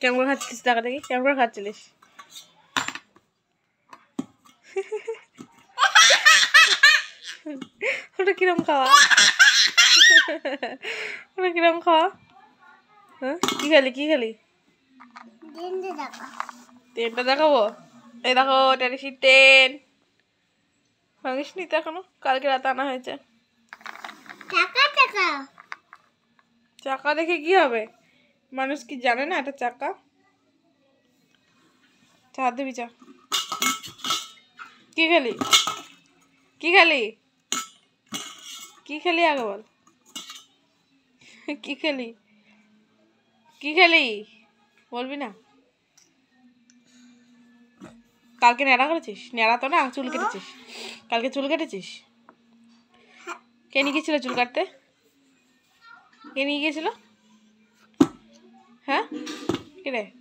কেমন করে খাচ্ছিস টাকা দেখি কেমন করে খাচ্ছিলিস ওটা কিরম খাওয়া ওটা কিরম খাওয়া হ্যাঁ কী খালি কী খালি ট্রেনটা দেখাবো এই দেখো টেনিসির ট্রেন ভাঙিস নি তো এখনো কালকে রাতে আনা হয়েছে চাকা দেখে কি হবে মানুষ কি জানে না এটা চাকা চা দেবি চা কি খেলি কি খেলি কি খেলি আগে বল কি খেলি কি খেলি বলবি না কালকে ন্যাড়া করেছিস ন্যাড়া তো না চুল কেটেছিস কালকে চুল কেটেছিস কে নিয়ে গেছিল চুল কাটতে কে নিয়ে গেছিলো 哈，给嘞。